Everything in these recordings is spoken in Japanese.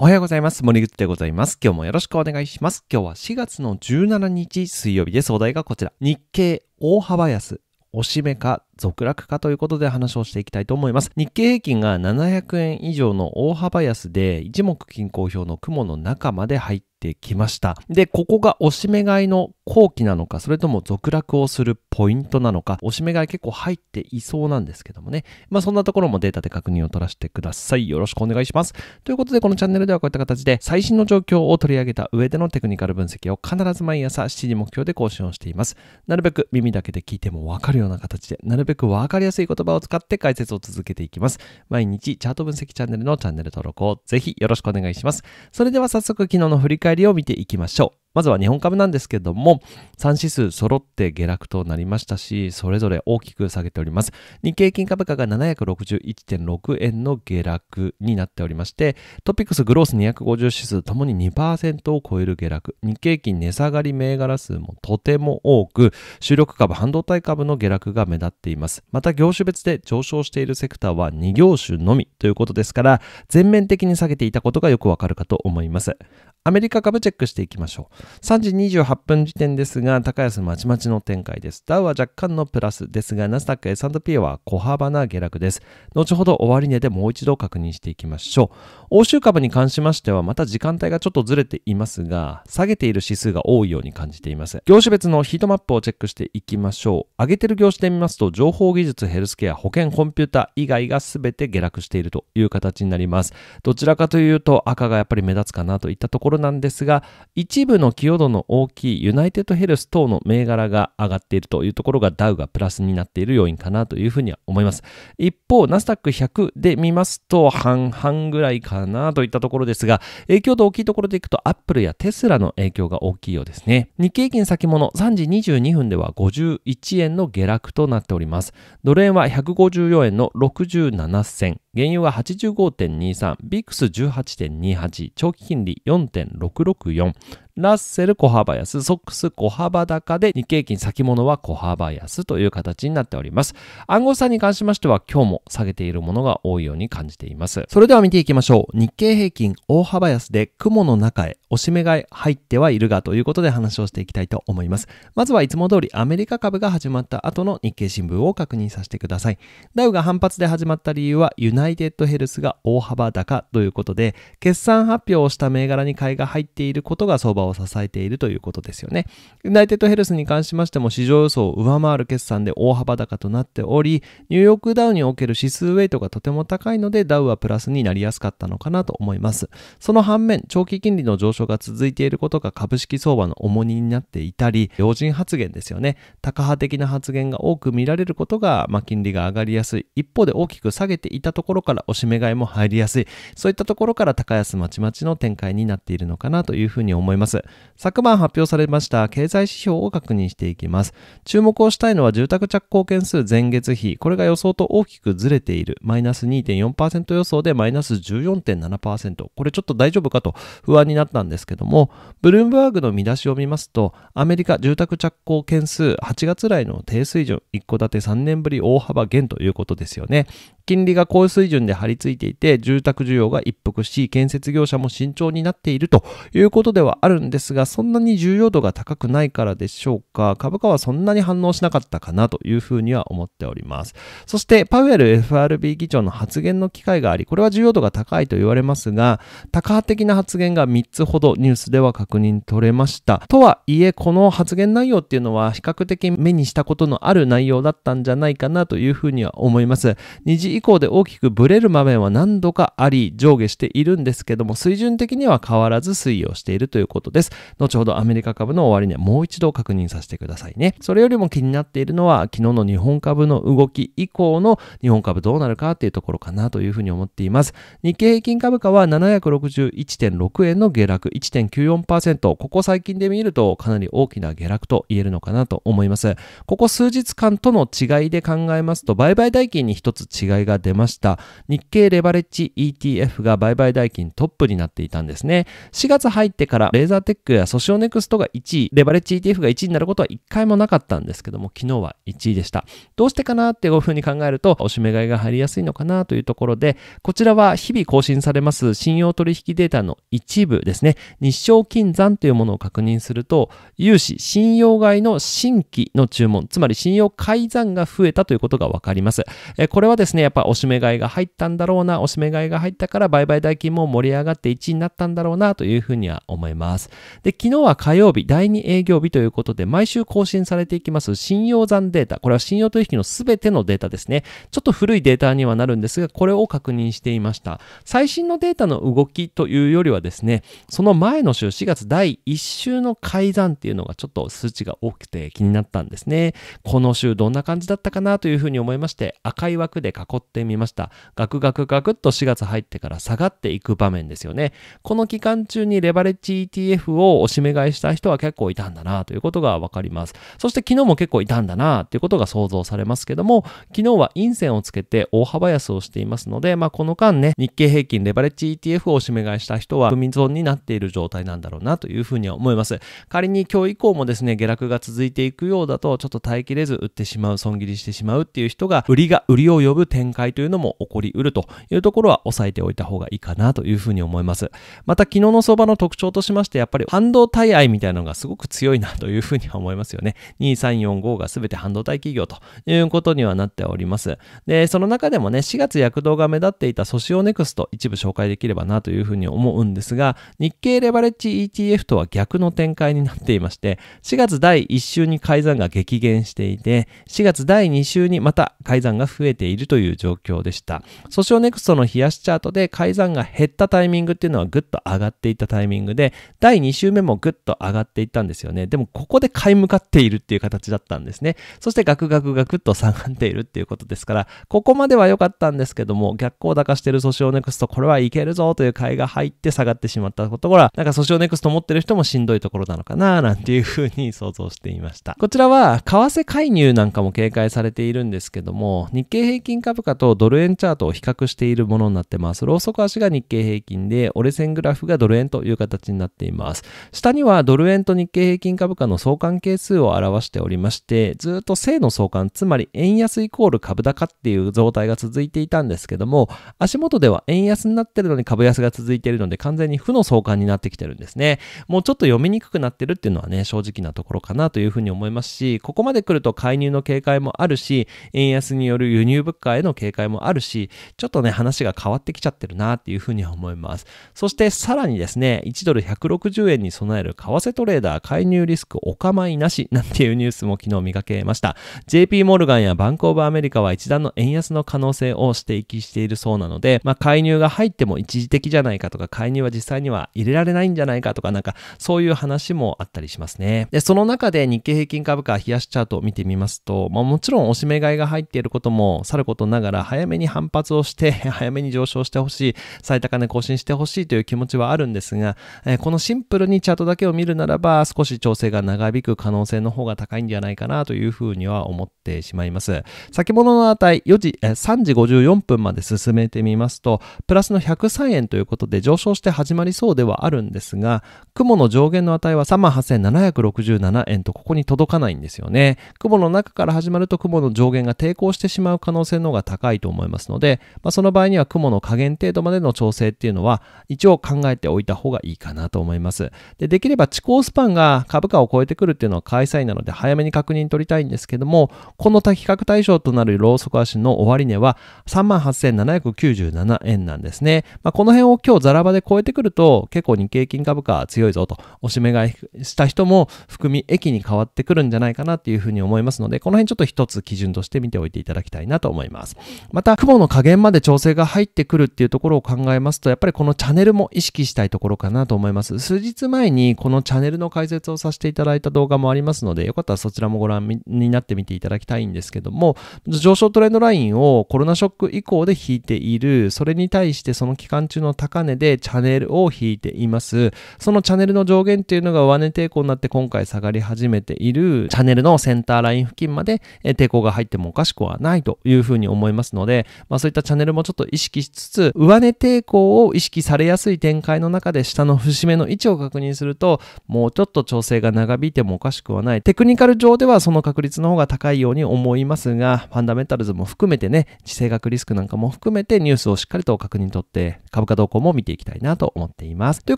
おはようございます。森口でございます。今日もよろしくお願いします。今日は4月の17日水曜日です。お題がこちら。日経大幅安。おしめか続落かということで話をしていきたいと思います。日経平均が700円以上の大幅安で一目均衡表の雲の中まで入ってってきました。で、ここがおしめ買いの後期なのか、それとも続落をするポイントなのか、おしめ買い結構入っていそうなんですけどもね。まあそんなところもデータで確認を取らせてください。よろしくお願いします。ということで、このチャンネルではこういった形で最新の状況を取り上げた上でのテクニカル分析を必ず毎朝7時目標で更新をしています。なるべく耳だけで聞いてもわかるような形で、なるべくわかりやすい言葉を使って解説を続けていきます。毎日チャート分析チャンネルのチャンネル登録をぜひよろしくお願いします。それでは早速昨日の振り返り返りを見ていきましょう。まずは日本株なんですけども、3指数揃って下落となりましたし、それぞれ大きく下げております。日経金株価が761.6円の下落になっておりまして、トピックスグロース250指数ともに2%を超える下落、日経金値下がり銘柄数もとても多く、主力株、半導体株の下落が目立っています。また業種別で上昇しているセクターは2業種のみということですから、全面的に下げていたことがよくわかるかと思います。アメリカ株チェックしていきましょう。3時28分時点ですが、高安まちまちの展開です。ダウは若干のプラスですが、ナスダック S&P は小幅な下落です。後ほど終値でもう一度確認していきましょう。欧州株に関しましては、また時間帯がちょっとずれていますが、下げている指数が多いように感じています。業種別のヒートマップをチェックしていきましょう。上げてる業種で見ますと、情報技術、ヘルスケア、保険、コンピュータ以外が全て下落しているという形になります。どちらかというと、赤がやっぱり目立つかなといったところところなんですが、一部の寄与度の大きいユナイテッドヘルス等の銘柄が上がっているというところがダウがプラスになっている要因かなというふうには思います。一方、ナスダック100で見ますと半々ぐらいかなといったところですが、影響度大きいところでいくとアップルやテスラの影響が大きいようですね。日経金先物3時22分では51円の下落となっております。ドル円は154円の67銭。原油は85.23、ビックス18.28、長期金利4.5 6 6 4ラッセル小幅安、ソックス小幅高で日経金先物は小幅安という形になっております。暗号資産に関しましては今日も下げているものが多いように感じています。それでは見ていきましょう。日経平均大幅安で雲の中へおしめ買い入ってはいるがということで話をしていきたいと思います。まずはいつも通りアメリカ株が始まった後の日経新聞を確認させてください。ダウが反発で始まった理由はユナイテッドヘルスが大幅高ということで、決算発表をした銘柄に買いが入っていることが相場をを支えているということですよね。ユナイテッドヘルスに関しましても市場予想を上回る決算で大幅高となっており、ニューヨークダウにおける指数ウェイトがとても高いのでダウはプラスになりやすかったのかなと思います。その反面、長期金利の上昇が続いていることが株式相場の重荷になっていたり、要人発言ですよね。高派的な発言が多く見られることが、まあ、金利が上がりやすい。一方で大きく下げていたところからおしめ買いも入りやすい。そういったところから高安まちまちの展開になっているのかなというふうに思います。。昨晩発表されました経済指標を確認していきます。注目をしたいのは住宅着工件数前月比。これが予想と大きくずれている。マイナス2.4%予想でマイナス14.7%。これちょっと大丈夫かと不安になったんですけども、ブルームバーグの見出しを見ますと、アメリカ住宅着工件数8月来の低水準、一戸建て3年ぶり大幅減ということですよね。金利が高水準で張り付いていて、住宅需要が一服し、建設業者も慎重になっているということではあるんですが、そんなに重要度が高くないからでしょうか、株価はそんなに反応しなかったかなというふうには思っております。そして、パウエル FRB 議長の発言の機会があり、これは重要度が高いと言われますが、タカ派的な発言が3つほどニュースでは確認取れました。とはいえ、この発言内容っていうのは比較的目にしたことのある内容だったんじゃないかなというふうには思います。次以降で大きくブレる場面は何度かあり、上下しているんですけども、水準的には変わらず推移をしているということです。後ほどアメリカ株の終わりにはもう一度確認させてくださいね。それよりも気になっているのは、昨日の日本株の動き以降の日本株どうなるかっていうところかなというふうに思っています。日経平均株価は761.6円の下落、1.94%。ここ最近で見るとかなり大きな下落と言えるのかなと思います。ここ数日間との違いで考えますと、売買代金に一つ違いがが出ました。日経レバレッジ ETF が売買代金トップになっていたんですね。4月入ってからレーザーテックやソシオネクストが1位、レバレッジ ETF が1位になることは1回もなかったんですけども、昨日は1位でした。どうしてかなっていうふうに考えると、おしめ買いが入りやすいのかなというところで、こちらは日々更新されます信用取引データの一部ですね、日照金山というものを確認すると、融資、信用買いの新規の注文、つまり信用改ざんが増えたということがわかります。えこれはですね、やっぱおしめ買いが入ったんだろうな、おしめ買いが入ったから売買代金も盛り上がって1位になったんだろうなというふうには思います。で、昨日は火曜日、第2営業日ということで、毎週更新されていきます信用残データ。これは信用取引のすべてのデータですね。ちょっと古いデータにはなるんですが、これを確認していました。最新のデータの動きというよりはですね、その前の週、4月第1週の改ざんっていうのがちょっと数値が多くて気になったんですね。この週どんな感じだったかなというふうに思いまして、赤い枠で囲ってみました。ガクガクガクっと4月入ってから下がっていく場面ですよね。この期間中にレバレッジ ETF をおしめ買いした人は結構いたんだなということがわかります。そして昨日も結構いたんだなということが想像されますけども、昨日は陰線をつけて大幅安をしていますので、まあ、この間ね、日経平均レバレッジ ETF をおしめ買いした人は、踏み損になっている状態なんだろうなというふうには思います。仮に今日以降もですね、下落が続いていくようだと、ちょっと耐えきれず売ってしまう、損切りしてしまうっていう人が、売りが売りを呼ぶ展展開というのも起こりうるというところは押さえておいた方がいいかなというふうに思います。また昨日の相場の特徴としまして、やっぱり半導体愛みたいなのがすごく強いなというふうには思いますよね。2345が全て半導体企業ということにはなっております。で、その中でもね、4月躍動が目立っていたソシオネクスト一部紹介できればなというふうに思うんですが、日経レバレッジ ETF とは逆の展開になっていまして、4月第1週に改ざんが激減していて、4月第2週にまた改ざんが増えているという状況でした。ソシオネクストの冷やしチャートで改ざんが減ったタイミングっていうのはぐっと上がっていったタイミングで、第2週目もぐっと上がっていったんですよね。でもここで買い向かっているっていう形だったんですね。そしてガクガクガクっと下がっているっていうことですから、ここまでは良かったんですけども、逆光高してるソシオネクスト、これはいけるぞという買いが入って下がってしまったことから、なんかソシオネクスト持ってる人もしんどいところなのかななんていうふうに想像していました。こちらは、為替介入なんかも警戒されているんですけども、日経平均株価価とドル円チャートを比較しているものになってます。ローソク足が日経平均で、折れ線グラフがドル円という形になっています。下にはドル円と日経平均株価の相関係数を表しておりまして、ずっと正の相関、つまり円安イコール株高っていう状態が続いていたんですけども、足元では円安になってるのに株安が続いているので、完全に負の相関になってきてるんですね。もうちょっと読みにくくなってるっていうのはね、正直なところかなというふうに思いますし、ここまで来ると介入の警戒もあるし、円安による輸入物価への警戒もあるし、ちょっとね、話が変わってきちゃってるなっていうふうには思います。そしてさらにですね、1ドル160円に備える為替トレーダー介入リスクお構いなし なんていうニュースも昨日見かけました。JP モルガンやバンクオブアメリカは一段の円安の可能性を指摘しているそうなので、まあ、介入が入っても一時的じゃないかとか、介入は実際には入れられないんじゃないかとか、なんかそういう話もあったりしますね。で、その中で日経平均株価冷やしチャートを見てみますと、まあ、もちろんおしめ買いが入っていることもさることながらがら早めに反発をして、早めに上昇してほしい、最高値更新してほしいという気持ちはあるんですが、えこのシンプルにチャートだけを見るならば、少し調整が長引く可能性の方が高いんじゃないかなというふうには思ってしまいます。先物の値、4時、え3時54分まで進めてみますと、プラスの103円ということで上昇して始まりそうではあるんですが、雲の上限の値は38,767円とここに届かないんですよね。雲の中から始まると雲の上限が抵抗してしまう可能性の方が高高いと思いますので、まあ、その場合には雲の加減程度までの調整っていうのは一応考えておいた方がいいかなと思います。で、できれば地高スパンが株価を超えてくるっていうのは開催なので早めに確認取りたいんですけども、この比較対象となるローソク足の終値は38,797円なんですね。まあ、この辺を今日ザラ場で超えてくると結構日経金株価は強いぞと、おしめ買いした人も含み益に変わってくるんじゃないかなっていうふうに思いますので、この辺ちょっと一つ基準として見ておいていただきたいなと思います。また雲の加減まで調整が入ってくるっていうところを考えますとやっぱりこのチャンネルも意識したいところかなと思います数日前にこのチャンネルの解説をさせていただいた動画もありますのでよかったらそちらもご覧になってみていただきたいんですけども上昇トレンドラインをコロナショック以降で引いているそれに対してその期間中の高値でチャンネルを引いていますそのチャンネルの上限っていうのが上値抵抗になって今回下がり始めているチャンネルのセンターライン付近まで抵抗が入ってもおかしくはないというふうに思います思いますので、まあそういったチャンネルもちょっと意識しつつ、上値抵抗を意識されやすい展開の中で下の節目の位置を確認すると、もうちょっと調整が長引いてもおかしくはない。テクニカル上ではその確率の方が高いように思いますが、ファンダメンタルズも含めてね、地政学リスクなんかも含めてニュースをしっかりと確認とって、株価動向も見ていきたいなと思っています。という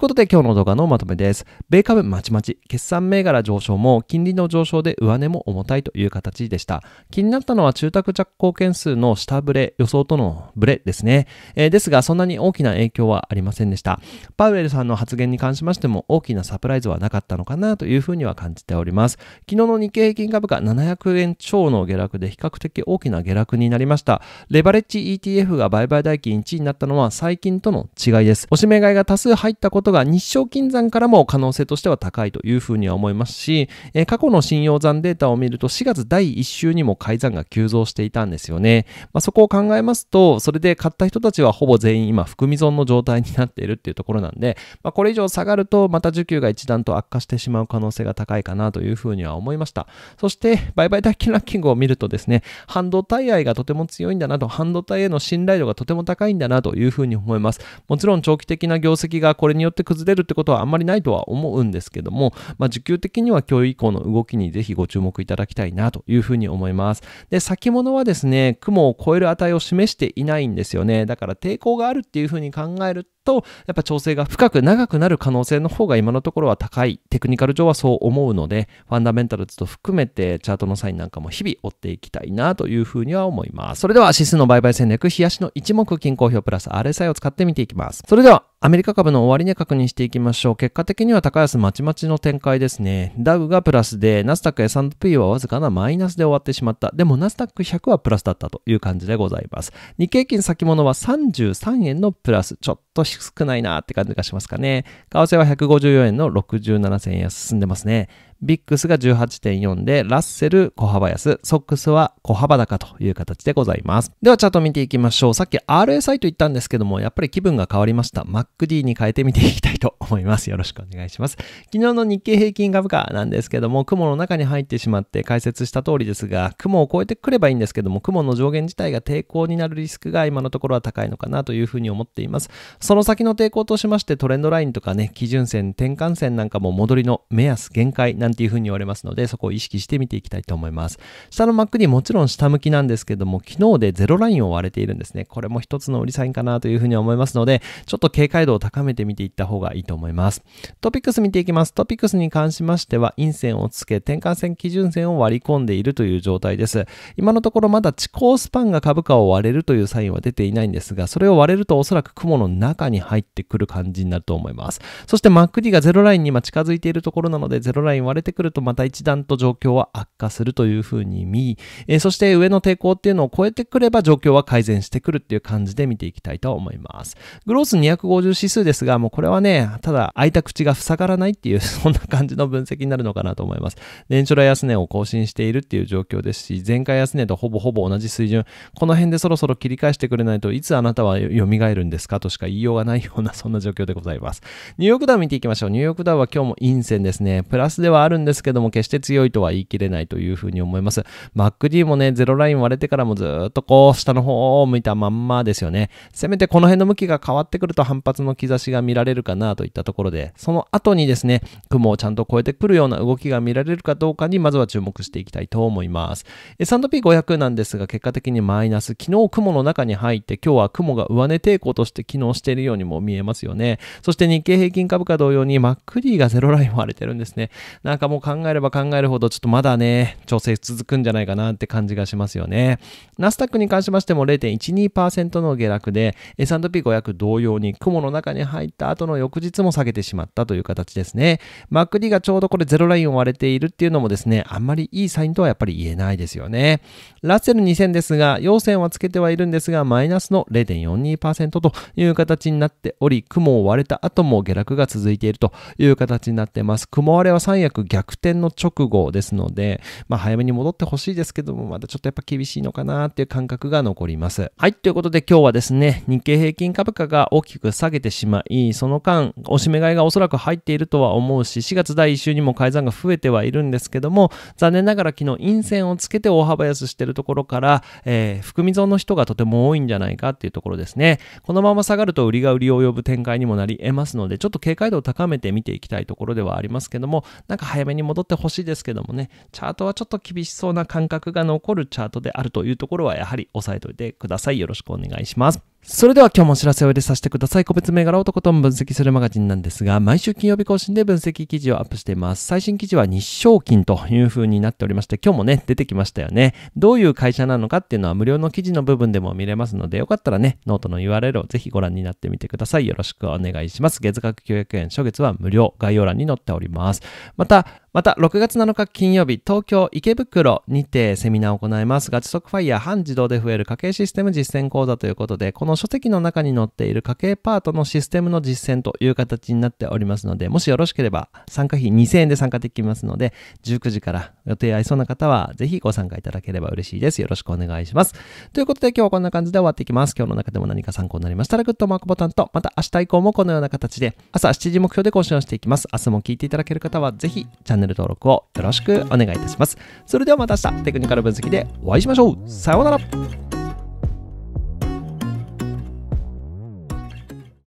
ことで今日の動画のまとめです。米株まちまち、決算銘柄上昇も金利の上昇で上値も重たいという形でした。気になったのは住宅着工件数の下振れ、予想とのブレですね。えー、ですが、そんなに大きな影響はありませんでした。パウエルさんの発言に関しましても大きなサプライズはなかったのかなというふうには感じております。昨日の日経平均株価700円超の下落で比較的大きな下落になりました。レバレッジ ETF が売買代金1位になったのは最近との違いです。おしめ買いが多数入ったことが日照金山からも可能性としては高いというふうには思いますし、えー、過去の信用残データを見ると4月第1週にも改ざんが急増していたんですよね。まあ、そこを考えますと、それで買った人たちはほぼ全員今含み損の状態になっているっていうところなんで、まあ、これ以上下がるとまた需給が一段と悪化してしまう可能性が高いかなというふうには思いました。そして、売買代金ランキングを見るとですね、半導体愛がとても強いんだなと、半導体への信頼度がとても高いんだなというふうに思います。もちろん長期的な業績がこれによって崩れるってことはあんまりないとは思うんですけども、まあ、需給的には今日以降の動きにぜひご注目いただきたいなというふうに思います。で、先物はですね、雲を超える値を示していないんですよね。だから抵抗があるっていうふうに考えると、やっぱ調整が深く長くなる可能性の方が今のところは高い。テクニカル上はそう思うので、ファンダメンタルズと含めてチャートのサインなんかも日々追っていきたいなというふうには思います。それでは指数の売買戦略、冷やしの一目均衡表プラス RSI を使ってみていきます。それでは、アメリカ株の終わり値確認していきましょう。結果的には高安まちまちの展開ですね。ダウがプラスで、ナスタック S&P はわずかなマイナスで終わってしまった。でもナスタック100はプラスだったという感じでございます。日経金先物は33円のプラス。ちょっと少ないなって感じがしますかね。為替は154円の67銭安進んでますね。ビックスが18.4で、ラッセル小幅安、ソックスは小幅高という形でございます。ではチャート見ていきましょう。さっき RSI と言ったんですけども、やっぱり気分が変わりました。MacD に変えてみていきたいと思います。よろしくお願いします。昨日の日経平均株価なんですけども、雲の中に入ってしまって解説した通りですが、雲を超えてくればいいんですけども、雲の上限自体が抵抗になるリスクが今のところは高いのかなというふうに思っています。その先の抵抗としましてトレンドラインとかね、基準線、転換線なんかも戻りの目安、限界なんなんていう風に言われますので、そこを意識して見ていきたいと思います。下のマックにもちろん下向きなんですけども、昨日でゼロラインを割れているんですね。これも一つの売りサインかなという風に思いますので、ちょっと警戒度を高めてみていった方がいいと思います。トピックス見ていきます。トピックスに関しましては、陰線をつけ、転換線基準線を割り込んでいるという状態です。今のところまだ地高スパンが株価を割れるというサインは出ていないんですが、それを割れるとおそらく雲の中に入ってくる感じになると思います。そして MacD がゼロラインに今近づいているところなので、ゼロライン割れれてくるとまた一段と状況は悪化するというふうに見、えー、そして上の抵抗っていうのを超えてくれば状況は改善してくるっていう感じで見ていきたいと思います。グロース250指数ですが、もうこれはね、ただ開いた口が塞がらないっていう、そんな感じの分析になるのかなと思います。年初来安値を更新しているっていう状況ですし、前回安値とほぼほぼ同じ水準、この辺でそろそろ切り返してくれないといつあなたは蘇るんですかとしか言いようがないようなそんな状況でございます。ニューヨークダウ見ていきましょう。ニューヨークダウは今日も陰線ですね。プラスではあるんですけども、決して強いとは言い切れないというふうに思います。MacD もね、ゼロライン割れてからもずっとこう、下の方を向いたまんまですよね。せめてこの辺の向きが変わってくると反発の兆しが見られるかなといったところで、その後にですね、雲をちゃんと超えてくるような動きが見られるかどうかに、まずは注目していきたいと思います。S&P500 なんですが、結果的にマイナス。昨日雲の中に入って、今日は雲が上値抵抗として機能しているようにも見えますよね。そして日経平均株価同様に MacD がゼロライン割れてるんですね。なんかもう考えれば考えるほどちょっとまだね、調整続くんじゃないかなって感じがしますよね。ナスダックに関しましても0.12%の下落で、S&P500 同様に雲の中に入った後の翌日も下げてしまったという形ですね。MacD がちょうどこれゼロラインを割れているっていうのもですね、あんまりいいサインとはやっぱり言えないですよね。ラッセル2000ですが、陽線はつけてはいるんですが、マイナスの0.42%という形になっており、雲を割れた後も下落が続いているという形になってます。雲割れは三役逆転の直後ですので、まあ、早めに戻ってほしいですけども、まだちょっとやっぱ厳しいのかなっていう感覚が残ります。はい、ということで今日はですね、日経平均株価が大きく下げてしまい、その間、おしめ買いがおそらく入っているとは思うし、4月第1週にも改ざんが増えてはいるんですけども、残念ながら昨日陰線をつけて大幅安してるところから、えー、含み損の人がとても多いんじゃないかっていうところですね。このまま下がると売りが売りを呼ぶ展開にもなり得ますので、ちょっと警戒度を高めて見ていきたいところではありますけども、なんか早めに戻ってほしいですけどもね、チャートはちょっと厳しそうな感覚が残るチャートであるというところは、やはり押さえておいてください。よろしくお願いします。それでは今日もお知らせを入れさせてください。個別銘柄男ともと分析するマガジンなんですが、毎週金曜日更新で分析記事をアップしています。最新記事は日賞金という風になっておりまして、今日もね、出てきましたよね。どういう会社なのかっていうのは無料の記事の部分でも見れますので、よかったらね、ノートの URL をぜひご覧になってみてください。よろしくお願いします。月額900円、初月は無料、概要欄に載っております。また、また、6月7日金曜日、東京池袋にてセミナーを行います。ガチ速ファイヤー半自動で増える家計システム実践講座ということで、この書籍の中に載っている家計パートのシステムの実践という形になっておりますので、もしよろしければ参加費2000円で参加できますので、19時から予定合いそうな方は、ぜひご参加いただければ嬉しいです。よろしくお願いします。ということで今日はこんな感じで終わっていきます。今日の中でも何か参考になりましたら、グッドマークボタンと、また明日以降もこのような形で、朝7時目標で更新をしていきます。明日も聞いていただける方は、ぜひチャンネルネル登録をよろしくお願いいたします。それではまた明日テクニカル分析でお会いしましょう。さようなら。